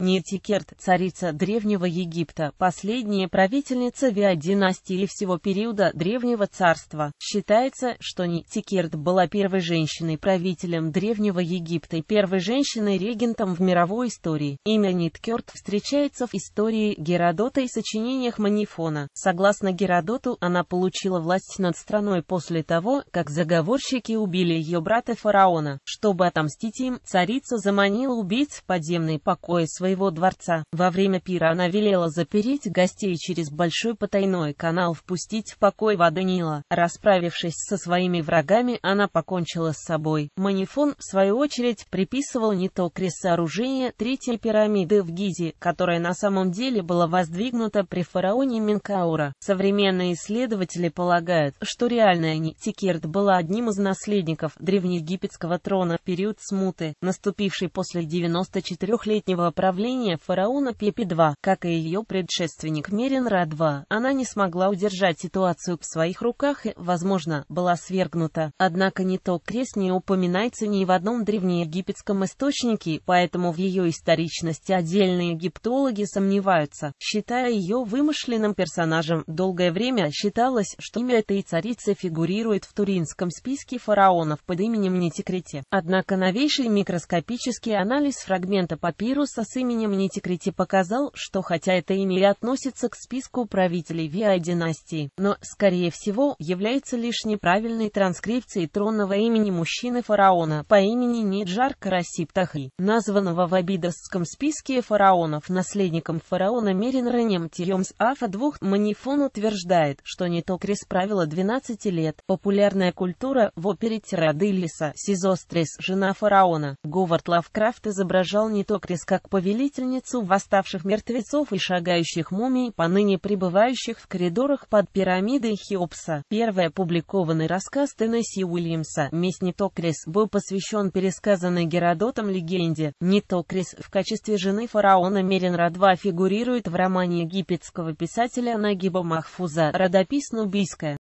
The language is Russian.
Нитикерт, царица Древнего Египта, последняя правительница Виа-династии и всего периода Древнего Царства. Считается, что Нитикерт была первой женщиной-правителем Древнего Египта и первой женщиной-регентом в мировой истории. Имя Ниткерт встречается в истории Геродота и сочинениях Манифона. Согласно Геродоту, она получила власть над страной после того, как заговорщики убили ее брата фараона. Чтобы отомстить им, царица заманила убийц в подземные покои своей своего дворца. Во время пира она велела запереть гостей через большой потайной канал впустить в покой воды Нила. Расправившись со своими врагами, она покончила с собой. Манифон, в свою очередь, приписывал не то крест сооружения третьей пирамиды в Гизе, которая на самом деле была воздвигнута при фараоне Менкаура. Современные исследователи полагают, что реальная Нитикерт была одним из наследников древнеегипетского трона в период смуты, наступившей после 94-летнего правления правления фараона Пепи-2, как и ее предшественник Мерин-Ра-2, она не смогла удержать ситуацию в своих руках и, возможно, была свергнута. Однако не то крест не упоминается ни в одном древнеегипетском источнике, поэтому в ее историчности отдельные египтологи сомневаются, считая ее вымышленным персонажем. Долгое время считалось, что имя этой царицы фигурирует в туринском списке фараонов под именем Нитикрите. Однако новейший микроскопический анализ фрагмента папируса с именем временем Нитикрити показал, что хотя это имя и относится к списку правителей Виа-династии, но, скорее всего, является лишь неправильной транскрипцией тронного имени мужчины-фараона по имени Ниджар Карасип названного в обидовском списке фараонов наследником фараона Меринранем Тиемс Афа двух Манифон утверждает, что Нитокрис правила 12 лет. Популярная культура в опере Тирадиллиса, Сизострис, жена фараона. Говард Лавкрафт изображал Нитокрис как повелитель повелительницу восставших мертвецов и шагающих мумий, поныне пребывающих в коридорах под пирамидой Хеопса. Первый опубликованный рассказ Теннесси Уильямса «Местнитокрис» был посвящен пересказанной Геродотом легенде. Нитокрис в качестве жены фараона меренра II, фигурирует в романе египетского писателя Нагиба Махфуза «Родопись Нубийская».